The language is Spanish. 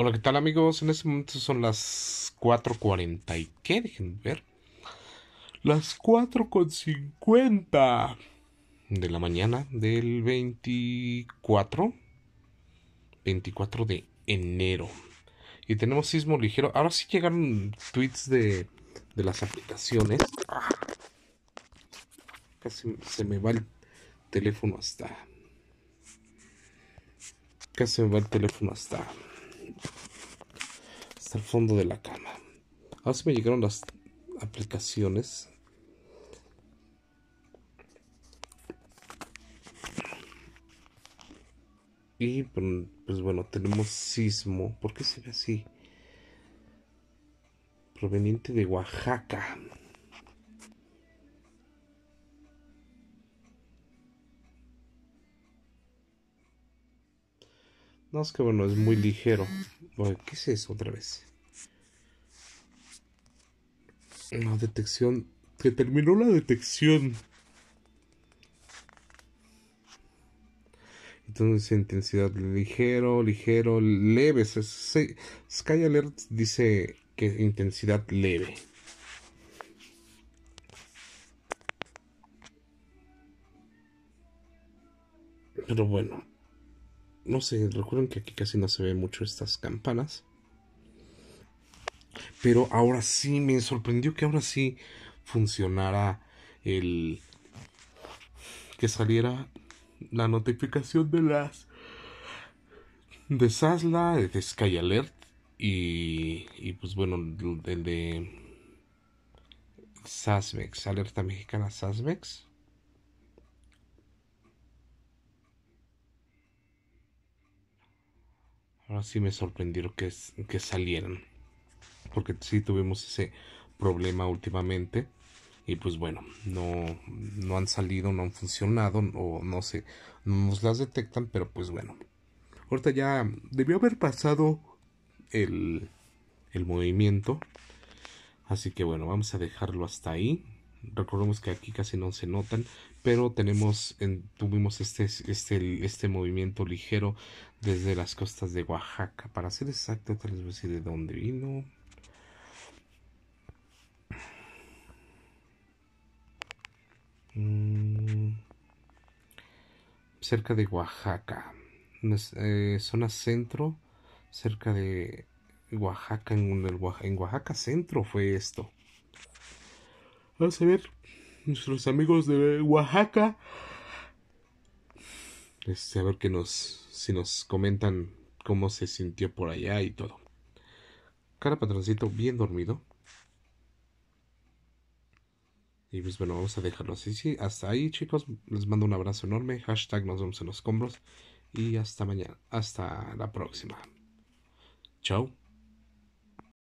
Hola, ¿qué tal amigos? En este momento son las 4.40 y qué, dejen ver. Las 4.50 de la mañana del 24. 24 de enero. Y tenemos sismo ligero. Ahora sí llegan tweets de, las aplicaciones. Casi se me va el teléfono hasta... Casi se me va el teléfono hasta hasta el fondo de la cama. Ahora sí me llegaron las aplicaciones. Y pues, pues bueno, tenemos sismo. ¿Por qué se ve así? Proveniente de Oaxaca. No, es que bueno, es muy ligero. ¿qué es eso otra vez? La detección. Se terminó la detección. Entonces, intensidad ligero, ligero, leve. Sky Alert dice que intensidad leve. Pero bueno no sé, recuerden que aquí casi no se ven mucho estas campanas. Pero ahora sí, me sorprendió que ahora sí funcionara el... que saliera la notificación de las... de Sasla, de Sky Alert y, y pues bueno, el de... Sasmex, alerta mexicana Sasmex Ahora sí me sorprendió que, que salieran. Porque sí tuvimos ese problema últimamente. Y pues bueno, no, no han salido, no han funcionado, o no sé, no nos las detectan, pero pues bueno. Ahorita ya debió haber pasado el movimiento. Así que bueno, vamos a dejarlo hasta ahí recordemos que aquí casi no se notan, pero tenemos en, tuvimos este, este, este movimiento ligero desde las costas de Oaxaca. Para ser exacto, tal vez decir de dónde vino. Mm, cerca de Oaxaca, pues, eh, zona centro, cerca de Oaxaca, en Oaxaca centro fue esto. Vamos a ver nuestros amigos de Oaxaca. Este, a ver que nos, si nos comentan cómo se sintió por allá y todo. Cara patroncito bien dormido. Y pues bueno, vamos a dejarlo así. hasta ahí, chicos. Les mando un abrazo enorme. Hashtag nos vemos en los combros. Y hasta mañana. Hasta la próxima. Chao.